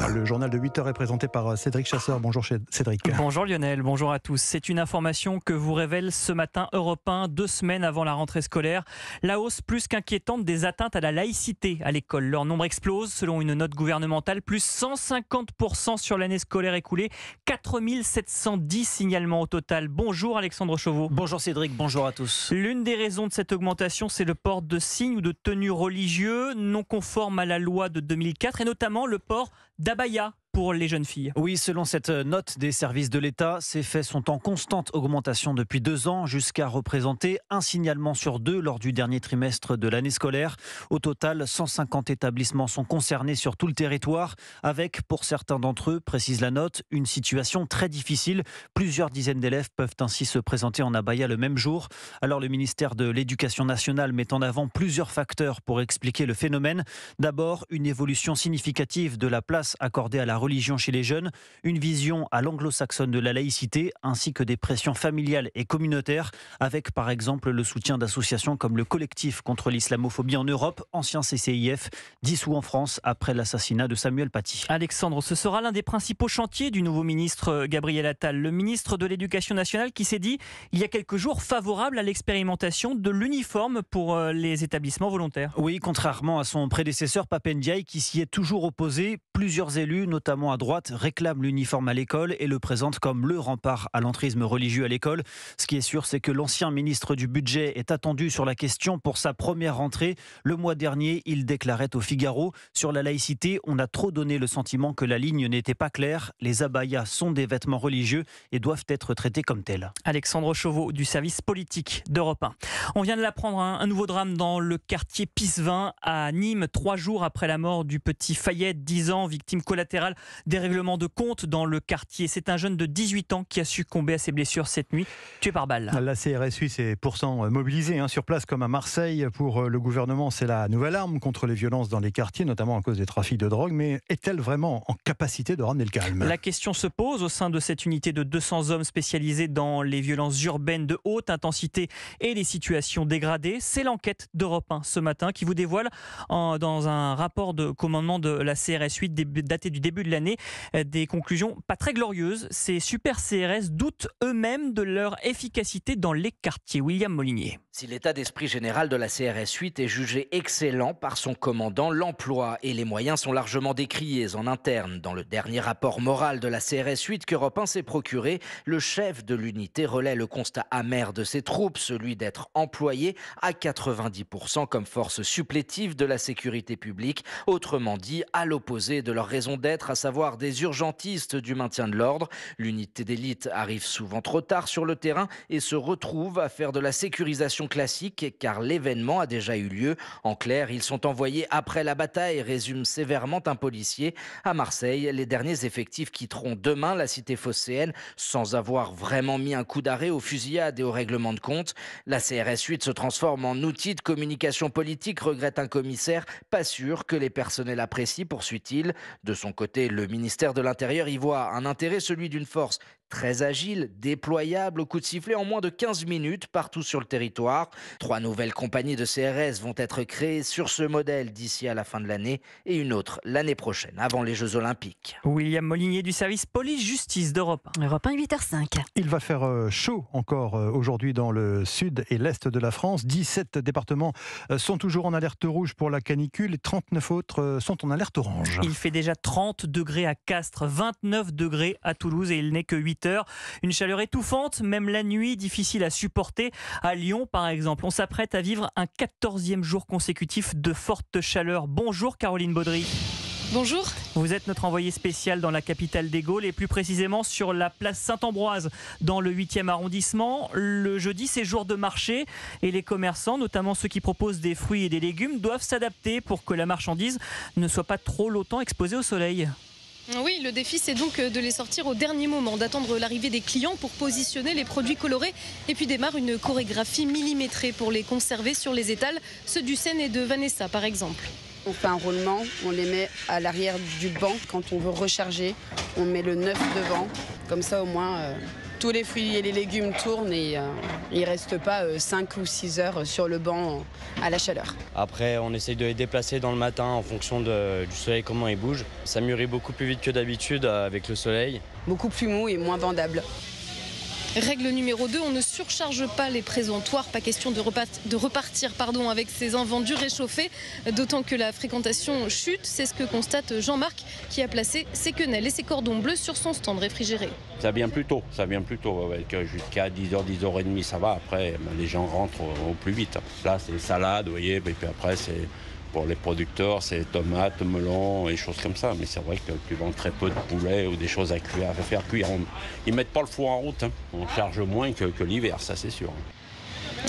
Le journal de 8 heures est présenté par euh, Cédric Chasseur. Bonjour Cédric. Bonjour Lionel, bonjour à tous. C'est une information que vous révèle ce matin Europe 1, deux semaines avant la rentrée scolaire. La hausse plus qu'inquiétante des atteintes à la laïcité à l'école. Leur nombre explose selon une note gouvernementale, plus 150% sur l'année scolaire écoulée, 4710 signalements au total. Bonjour Alexandre Chauveau. Bonjour Cédric, bonjour à tous. L'une des raisons de cette augmentation, c'est le port de signes ou de tenues religieuses non conformes à la loi de 2004 et notamment le port d'Abaya pour les jeunes filles. Oui, selon cette euh, note des services de l'État, ces faits sont en constante augmentation depuis deux ans, jusqu'à représenter un signalement sur deux lors du dernier trimestre de l'année scolaire. Au total, 150 établissements sont concernés sur tout le territoire, avec, pour certains d'entre eux, précise la note, une situation très difficile. Plusieurs dizaines d'élèves peuvent ainsi se présenter en abaya le même jour. Alors le ministère de l'Éducation nationale met en avant plusieurs facteurs pour expliquer le phénomène. D'abord, une évolution significative de la place accordée à la religion chez les jeunes, une vision à l'anglo-saxonne de la laïcité, ainsi que des pressions familiales et communautaires, avec par exemple le soutien d'associations comme le collectif contre l'islamophobie en Europe, ancien CCIF, dissous en France après l'assassinat de Samuel Paty. Alexandre, ce sera l'un des principaux chantiers du nouveau ministre euh, Gabriel Attal, le ministre de l'Éducation nationale qui s'est dit il y a quelques jours favorable à l'expérimentation de l'uniforme pour euh, les établissements volontaires. Oui, contrairement à son prédécesseur Papendiaï qui s'y est toujours opposé, plusieurs élus, notamment à droite, réclame l'uniforme à l'école et le présente comme le rempart à l'entrisme religieux à l'école. Ce qui est sûr, c'est que l'ancien ministre du Budget est attendu sur la question pour sa première rentrée. Le mois dernier, il déclarait au Figaro Sur la laïcité, on a trop donné le sentiment que la ligne n'était pas claire. Les abayas sont des vêtements religieux et doivent être traités comme tels. Alexandre Chauveau, du service politique d'Europe 1. On vient de l'apprendre, hein, un nouveau drame dans le quartier Pisvin à Nîmes, trois jours après la mort du petit Fayette, 10 ans, victime collatérale des règlements de compte dans le quartier. C'est un jeune de 18 ans qui a succombé à ses blessures cette nuit, tué par balle. La CRS-8 s'est pourtant euh, mobilisée hein, sur place comme à Marseille. Pour euh, le gouvernement, c'est la nouvelle arme contre les violences dans les quartiers, notamment à cause des trafics de drogue. Mais est-elle vraiment en capacité de ramener le calme La question se pose au sein de cette unité de 200 hommes spécialisés dans les violences urbaines de haute intensité et les situations dégradées. C'est l'enquête d'Europe 1 ce matin qui vous dévoile dans un rapport de commandement de la CRS 8 daté du début de l'année euh, des conclusions pas très glorieuses. Ces super CRS doutent eux-mêmes de leur efficacité dans les quartiers. William Molinier. Si l'état d'esprit général de la CRS 8 est jugé excellent par son commandant, l'emploi et les moyens sont largement décriés en interne. Dans le dernier rapport moral de la CRS 8 qu'Europe 1 s'est procuré, le chef de l'unité relaie le constat amer de ses troupes, celui d'être employé à 90% comme force supplétive de la sécurité publique, autrement dit à l'opposé de leur raison d'être à savoir des urgentistes du maintien de l'ordre. L'unité d'élite arrive souvent trop tard sur le terrain et se retrouve à faire de la sécurisation classique car l'événement a déjà eu lieu. En clair, ils sont envoyés après la bataille, résume sévèrement un policier. À Marseille, les derniers effectifs quitteront demain la cité phocéenne sans avoir vraiment mis un coup d'arrêt aux fusillades et aux règlements de compte. La CRS 8 se transforme en outil de communication politique, regrette un commissaire, pas sûr que les personnels apprécient, poursuit-il. De son côté, le ministère de l'Intérieur y voit un intérêt, celui d'une force très agile, déployable au coup de sifflet en moins de 15 minutes partout sur le territoire. Trois nouvelles compagnies de CRS vont être créées sur ce modèle d'ici à la fin de l'année et une autre l'année prochaine, avant les Jeux Olympiques. William Molinier du service police-justice d'Europe Europe 1, 8h05. Il va faire euh, chaud encore euh, aujourd'hui dans le sud et l'est de la France. 17 départements euh, sont toujours en alerte rouge pour la canicule et 39 autres sont en alerte orange. Il fait déjà 30 degrés à Castres, 29 degrés à Toulouse et il n'est que 8 une chaleur étouffante, même la nuit, difficile à supporter. À Lyon, par exemple, on s'apprête à vivre un 14e jour consécutif de forte chaleur. Bonjour Caroline Baudry. Bonjour. Vous êtes notre envoyé spécial dans la capitale des Gaules et plus précisément sur la place Saint-Ambroise dans le 8e arrondissement. Le jeudi, c'est jour de marché et les commerçants, notamment ceux qui proposent des fruits et des légumes, doivent s'adapter pour que la marchandise ne soit pas trop longtemps exposée au soleil. Oui, le défi, c'est donc euh, de les sortir au dernier moment, d'attendre l'arrivée des clients pour positionner les produits colorés. Et puis démarre une chorégraphie millimétrée pour les conserver sur les étals, ceux du Seine et de Vanessa par exemple. On fait un roulement, on les met à l'arrière du banc quand on veut recharger. On met le neuf devant, comme ça au moins. Euh, tous les fruits et les légumes tournent et euh, il ils ne restent pas 5 euh, ou 6 heures sur le banc à la chaleur. Après, on essaye de les déplacer dans le matin en fonction du soleil, comment il bouge. Ça mûrit beaucoup plus vite que d'habitude euh, avec le soleil. Beaucoup plus mou et moins vendable. Règle numéro 2, on ne surcharge pas les présentoirs. Pas question de, repartir pardon, avec ces invendus réchauffés, d'autant que la fréquentation chute. C'est ce que constate Jean-Marc qui a placé ses quenelles et ses cordons bleus sur son stand réfrigéré. Ça vient plus tôt, ça vient plus tôt. Jusqu'à 10h, 10h30, ça va. Après, les gens rentrent au plus vite. Là, c'est salade, vous voyez, et puis après, c'est pour les producteurs, c'est tomates, melons et choses comme ça. Mais c'est vrai que tu vends très peu de poulet ou des choses à, cuire, à faire cuire. Ils ils mettent pas le four en route. Hein. On charge moins que l'hiver, ça c'est sûr.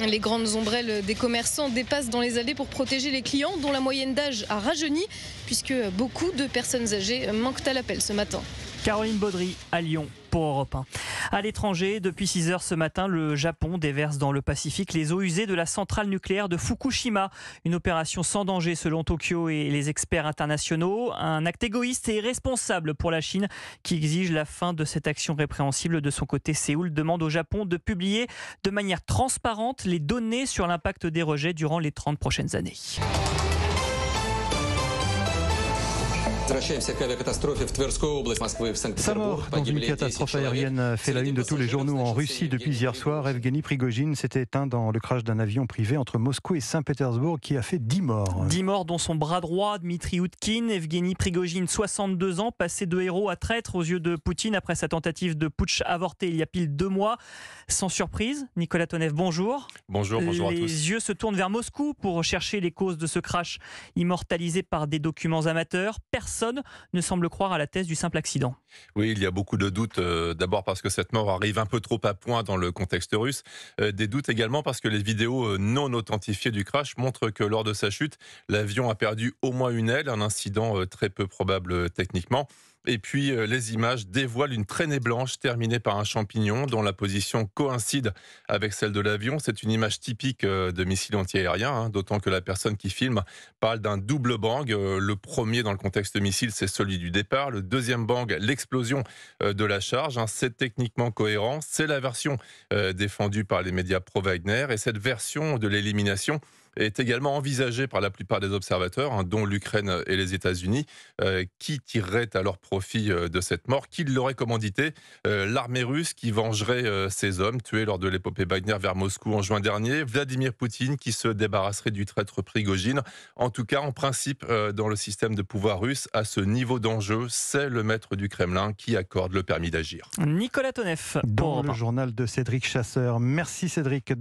Les grandes ombrelles des commerçants dépassent dans les allées pour protéger les clients dont la moyenne d'âge a rajeuni puisque beaucoup de personnes âgées manquent à l'appel ce matin. Caroline Baudry à Lyon pour Europe 1. À l'étranger, depuis 6 heures ce matin, le Japon déverse dans le Pacifique les eaux usées de la centrale nucléaire de Fukushima. Une opération sans danger selon Tokyo et les experts internationaux. Un acte égoïste et irresponsable pour la Chine qui exige la fin de cette action répréhensible. De son côté, Séoul demande au Japon de publier de manière transparente les données sur l'impact des rejets durant les 30 prochaines années. Sa dans une catastrophe aérienne fait la une de tous les journaux en Russie depuis hier soir. Evgeny Prigogine s'est éteint dans le crash d'un avion privé entre Moscou et Saint-Pétersbourg qui a fait 10 morts. 10 morts dont son bras droit, Dmitri Outkin. Evgeny Prigogine, 62 ans, passé de héros à traître aux yeux de Poutine après sa tentative de putsch avortée il y a pile deux mois. Sans surprise, Nicolas Tonev, bonjour. Bonjour, bonjour à tous. Les yeux se tournent vers Moscou pour rechercher les causes de ce crash immortalisé par des documents amateurs. Personne ne semble croire à la thèse du simple accident. Oui, il y a beaucoup de doutes. Euh, d'abord parce que cette mort arrive un peu trop à point dans le contexte russe. Euh, des doutes également parce que les vidéos euh, non authentifiées du crash montrent que lors de sa chute, l'avion a perdu au moins une aile, un incident très peu probable techniquement. Et puis euh, les images dévoilent une traînée blanche terminée par un champignon dont la position coïncide avec celle de l'avion. C'est une image typique euh, de missile antiaérien, hein, d'autant que la personne qui filme parle d'un double bang. Euh, le premier dans le contexte missile, c'est celui du départ. Le deuxième bang, l'explosion de la charge. Hein. c'est techniquement cohérent. C'est la version défendue par les médias pro-Wagner. Et cette version de l'élimination est également envisagé par la plupart des observateurs, hein, dont l'Ukraine et les États-Unis, euh, qui tireraient à leur profit euh, de cette mort, qui l'aurait commandité, euh, l'armée russe qui vengerait ses hommes tués lors de l'épopée Wagner vers Moscou en juin dernier, Vladimir Poutine qui se débarrasserait du traître Prigogine. En tout cas, en principe, dans le système de pouvoir russe, à ce niveau d'enjeu, c'est le maître du Kremlin qui accorde le permis d'agir. Nicolas Toneff, pour le journal de Cédric Chasseur. Merci Cédric.